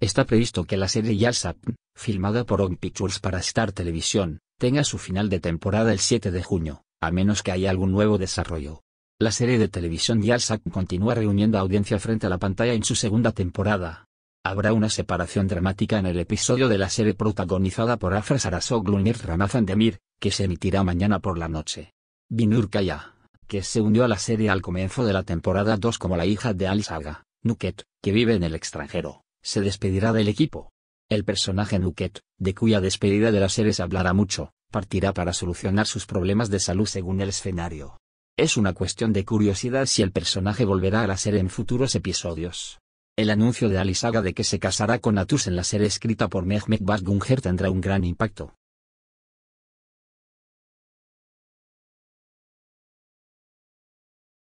Está previsto que la serie Yalsapn, filmada por On Pictures para Star Television, tenga su final de temporada el 7 de junio, a menos que haya algún nuevo desarrollo. La serie de televisión Yalsapn continúa reuniendo audiencia frente a la pantalla en su segunda temporada. Habrá una separación dramática en el episodio de la serie protagonizada por Afra Sarasoglu y Ramazan Demir, que se emitirá mañana por la noche. Binur Kaya, que se unió a la serie al comienzo de la temporada 2 como la hija de al Saga, Nuket, que vive en el extranjero, se despedirá del equipo. El personaje Nuket, de cuya despedida de serie se hablará mucho, partirá para solucionar sus problemas de salud según el escenario. Es una cuestión de curiosidad si el personaje volverá a la serie en futuros episodios. El anuncio de Saga de que se casará con Atus en la serie escrita por Mehmet Badgunger tendrá un gran impacto.